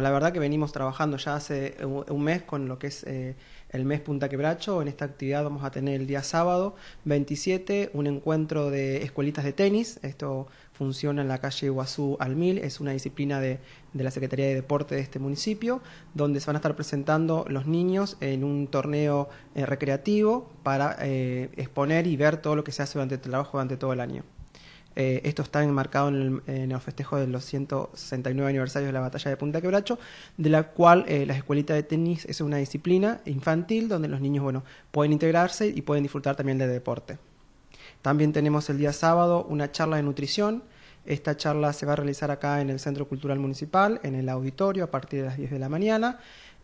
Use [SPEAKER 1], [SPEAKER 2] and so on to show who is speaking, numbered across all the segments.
[SPEAKER 1] La verdad que venimos trabajando ya hace un mes con lo que es eh, el mes Punta Quebracho. En esta actividad vamos a tener el día sábado 27 un encuentro de escuelitas de tenis. Esto funciona en la calle Iguazú al es una disciplina de, la Secretaría de Deporte de este municipio, donde se van a estar presentando los niños en un torneo eh, recreativo para eh, exponer y ver todo lo que se hace durante el trabajo durante todo el año. Eh, esto está enmarcado en el, festejo de los 169 aniversarios de la batalla de Punta Quebracho, de la cual eh, la escuelita de tenis es una disciplina infantil donde los niños bueno, pueden integrarse y pueden disfrutar también de deporte. También tenemos el día sábado una charla de nutrición esta charla se va a realizar acá en el Centro Cultural Municipal, en el auditorio, a partir de las 10 de la mañana.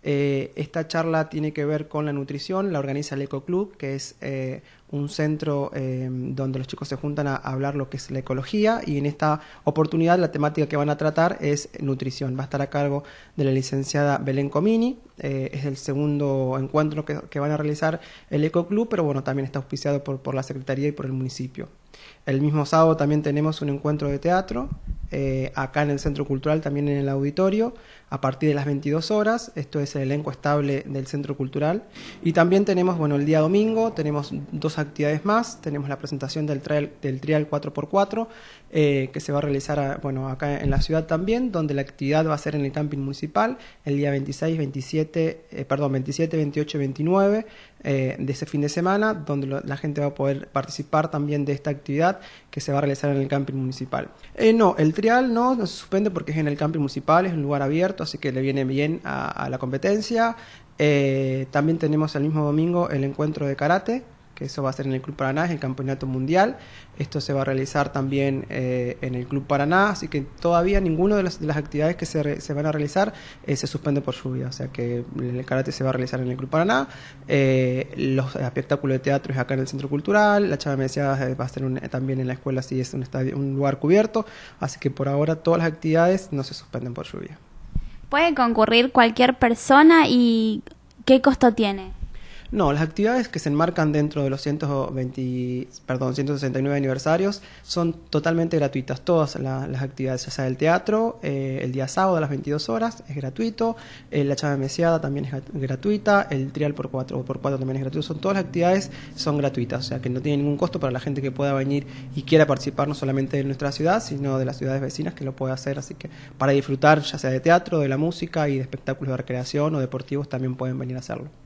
[SPEAKER 1] Eh, esta charla tiene que ver con la nutrición, la organiza el Eco Club, que es eh, un centro eh, donde los chicos se juntan a, hablar lo que es la ecología y en esta oportunidad la temática que van a tratar es nutrición. Va a estar a cargo de la licenciada Belén Comini, es el segundo encuentro que, van a realizar el Eco Club, pero bueno, también está auspiciado por la Secretaría y por el municipio. El mismo sábado también tenemos un encuentro de teatro, eh, acá en el Centro Cultural, también en el auditorio, a partir de las 22 horas. Esto es el elenco estable del Centro Cultural. Y también tenemos, bueno, el día domingo tenemos dos actividades más. Tenemos la presentación del trial, del trial 4x4 eh, que se va a realizar, ah, bueno, acá en la ciudad también, donde la actividad va a ser en el camping municipal el día 26, 27, eh, perdón, 27, 28, 29 de ese fin de semana, donde la gente va a poder participar también de esta actividad que se va a realizar en el camping municipal. Eh, no, el trial no, no se suspende porque es en el camping municipal, es un lugar abierto así que le viene bien a, la competencia. Eh, también tenemos el mismo domingo el encuentro de karate, que eso va a ser en el Club Paraná, es el campeonato mundial. Esto se va a realizar también eh, en el Club Paraná, así que todavía ninguna de las, actividades que se, van a realizar eh, se suspende por lluvia, o sea que el karate se va a realizar en el Club Paraná, los espectáculos de teatro es acá en el Centro Cultural, la chava me decía ah, va a ser también en la escuela si es un, estadio, un lugar cubierto, así que por ahora todas las actividades no se suspenden por lluvia. ¿Puede concurrir cualquier persona y qué costo tiene? No, las actividades que se enmarcan dentro de los 120, perdón, 169 aniversarios son totalmente gratuitas. Todas las actividades, ya sea el teatro, eh, el día sábado a las 22 horas es gratuito, eh, la chave mesiada también es gratuita, el trial por cuatro por cuatro también es gratuito. Son todas las actividades son gratuitas, o sea que no tiene ningún costo para la gente que pueda venir y quiera participar no solamente de nuestra ciudad, sino de las ciudades vecinas que lo puede hacer. Así que para disfrutar ya sea de teatro, de la música y de espectáculos de recreación o deportivos también pueden venir a hacerlo.